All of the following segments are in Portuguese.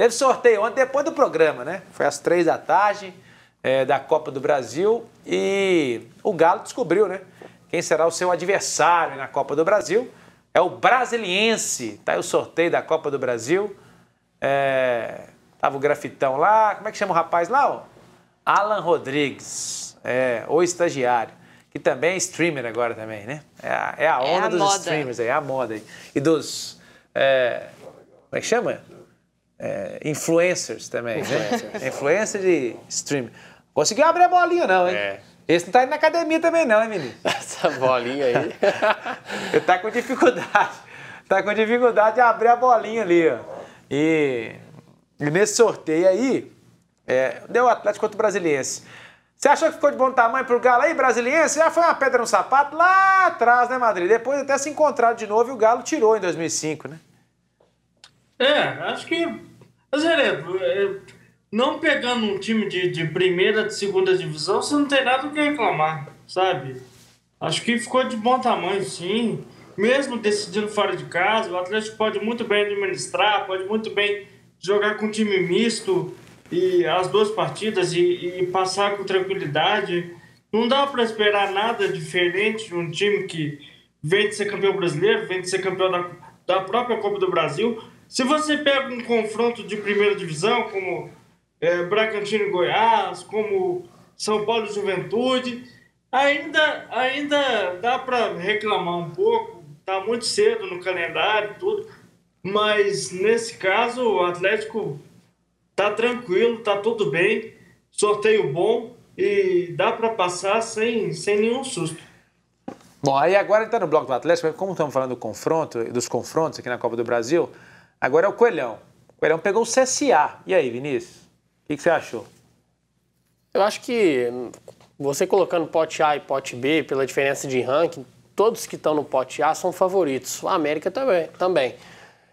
Teve sorteio ontem depois do programa, né? Foi às três da tarde é, da Copa do Brasil e o Galo descobriu, né? Quem será o seu adversário na Copa do Brasil? É o Brasiliense. Tá aí o sorteio da Copa do Brasil. É, tava o grafitão lá. Como é que chama o rapaz lá? Ó? Alan Rodrigues, é, o estagiário, que também é streamer agora também, né? É a, é a é onda é a dos moda. streamers aí, é a moda aí. E dos. É, como é que chama? é, influencers também, influencers. né? influencers e stream. Conseguiu abrir a bolinha, não, hein? É. Esse não tá indo na academia também, não, hein, menino? Essa bolinha aí. Ele tá com dificuldade. Tá com dificuldade de abrir a bolinha ali, ó. E, e nesse sorteio aí, é, deu o Atlético contra o Brasiliense. Você achou que ficou de bom tamanho pro Galo aí, Brasiliense? Já foi uma pedra no sapato lá atrás, né, Madrid? Depois até se encontraram de novo e o Galo tirou em 2005, né? É, acho que mas, Jerebo, é, não pegando um time de, de primeira, de segunda divisão, você não tem nada o que reclamar, sabe? Acho que ficou de bom tamanho, sim. Mesmo decidindo fora de casa, o Atlético pode muito bem administrar, pode muito bem jogar com time misto e as duas partidas e, e passar com tranquilidade. Não dá para esperar nada diferente de um time que vem de ser campeão brasileiro, vem de ser campeão da, da própria Copa do Brasil, se você pega um confronto de primeira divisão, como é, Bragantino e Goiás, como São Paulo e Juventude, ainda, ainda dá para reclamar um pouco, tá muito cedo no calendário tudo, mas nesse caso o Atlético tá tranquilo, tá tudo bem, sorteio bom e dá para passar sem, sem nenhum susto. Bom, aí agora está no bloco do Atlético, como estamos falando do confronto, dos confrontos aqui na Copa do Brasil, Agora é o Coelhão. O Coelhão pegou o CSA. E aí, Vinícius? O que, que você achou? Eu acho que você colocando pote A e pote B, pela diferença de ranking, todos que estão no pote A são favoritos. A América também. também.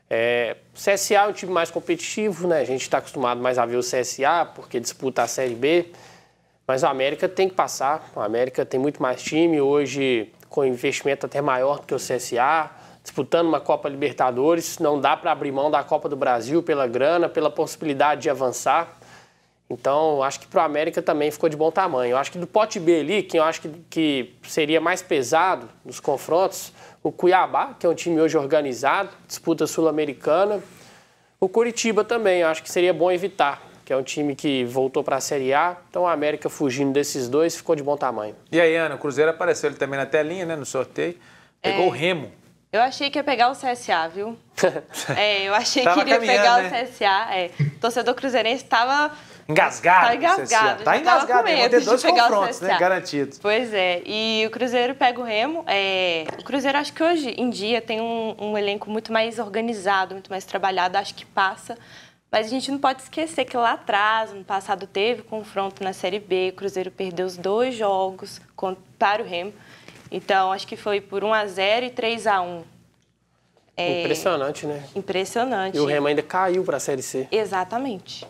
É, CSA é um time mais competitivo, né? A gente está acostumado mais a ver o CSA, porque disputa a Série B. Mas o América tem que passar. O América tem muito mais time. Hoje, com investimento até maior do que o CSA disputando uma Copa Libertadores, não dá para abrir mão da Copa do Brasil pela grana, pela possibilidade de avançar. Então, acho que para o América também ficou de bom tamanho. Eu acho que do pote B ali, quem eu acho que, que seria mais pesado nos confrontos, o Cuiabá, que é um time hoje organizado, disputa sul-americana. O Curitiba também, eu acho que seria bom evitar, que é um time que voltou para a Série A. Então, a América fugindo desses dois ficou de bom tamanho. E aí, Ana, o Cruzeiro apareceu ele também na telinha, né, no sorteio. Pegou é... o Remo. Eu achei que ia pegar o CSA, viu? é, eu achei que iria pegar né? o CSA. É. O torcedor cruzeirense estava engasgado. Tá engasgado. Tá engasgado. Vão ter dois confrontos, né? Garantido. Pois é. E o Cruzeiro pega o Remo. É... O Cruzeiro, acho que hoje em dia, tem um, um, elenco muito mais organizado, muito mais trabalhado. Acho que passa. Mas a gente não pode esquecer que lá atrás, no passado, teve confronto na Série B. O Cruzeiro perdeu os dois jogos para o Remo. Então, acho que foi por 1 a 0 e 3 a 1. É... Impressionante, né? Impressionante. E o Remo ainda caiu para a Série C. Exatamente.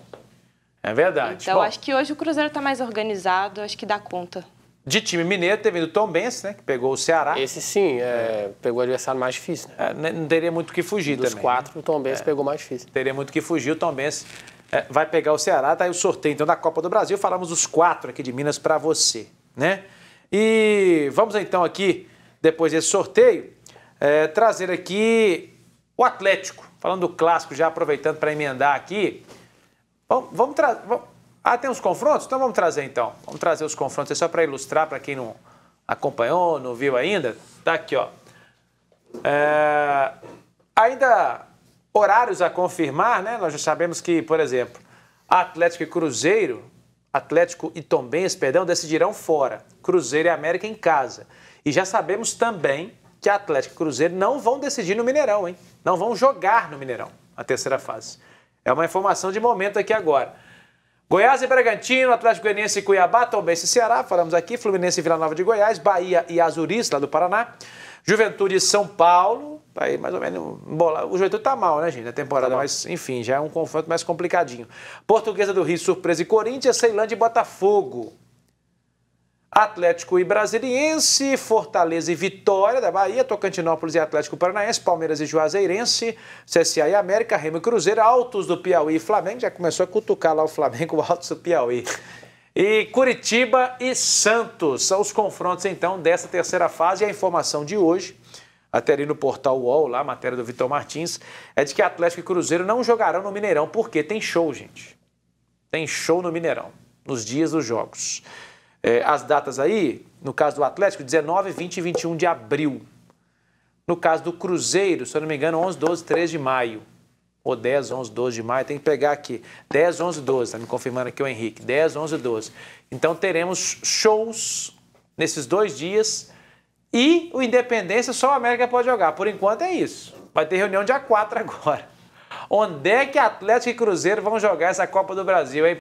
É verdade. Então, Bom, acho que hoje o Cruzeiro está mais organizado, acho que dá conta. De time mineiro, teve o Tom Benz, né? Que pegou o Ceará. Esse sim, é, pegou o adversário mais difícil, né? É, né, não teria muito o que fugir Dos também. Dos né? quatro, né? o Tom Benz é, pegou mais difícil. Teria muito o que fugir, o Tom Benz é, vai pegar o Ceará. Tá aí o sorteio, então, da Copa do Brasil. Falamos os quatro aqui de Minas para você, né? E vamos então aqui, depois desse sorteio, é, trazer aqui o Atlético. Falando do clássico, já aproveitando para emendar aqui. Vamos, vamos trazer. Ah, tem uns confrontos? Então vamos trazer então. Vamos trazer os confrontos é só para ilustrar para quem não acompanhou, não viu ainda. Tá aqui, ó. É... Ainda horários a confirmar, né? Nós já sabemos que, por exemplo, Atlético e Cruzeiro Atlético e Tombense, perdão, decidirão fora, Cruzeiro e América em casa. E já sabemos também que Atlético e Cruzeiro não vão decidir no Mineirão, hein? Não vão jogar no Mineirão, a terceira fase. É uma informação de momento aqui agora. Goiás e Bragantino, Atlético Goianiense e Cuiabá, Tombense e Ceará, falamos aqui, Fluminense e Vila Nova de Goiás, Bahia e Azuris, lá do Paraná, Juventude e São Paulo, aí mais ou menos bola. O Juventude tá mal, né, gente, na temporada, tá mas enfim, já é um confronto mais complicadinho. Portuguesa do Rio, surpresa e Corinthians, Ceilândia e Botafogo. Atlético e Brasiliense, Fortaleza e Vitória da Bahia, Tocantinópolis e Atlético Paranaense, Palmeiras e Juazeirense, CSA e América, Remo e Cruzeiro, Altos do Piauí e Flamengo, já começou a cutucar lá o Flamengo, o Altos do Piauí. E Curitiba e Santos são os confrontos então dessa terceira fase e a informação de hoje até ali no portal UOL, lá, a matéria do Vitor Martins, é de que Atlético e Cruzeiro não jogarão no Mineirão, porque tem show, gente. Tem show no Mineirão, nos dias dos jogos. É, as datas aí, no caso do Atlético, 19, 20 e 21 de abril. No caso do Cruzeiro, se eu não me engano, 11, 12, 13 de maio. Ou 10, 11, 12 de maio, tem que pegar aqui. 10, 11, 12, tá me confirmando aqui o Henrique. 10, 11, 12. Então teremos shows nesses dois dias e o Independência só o América pode jogar. Por enquanto é isso. Vai ter reunião dia 4 agora. Onde é que Atlético e Cruzeiro vão jogar essa Copa do Brasil, hein?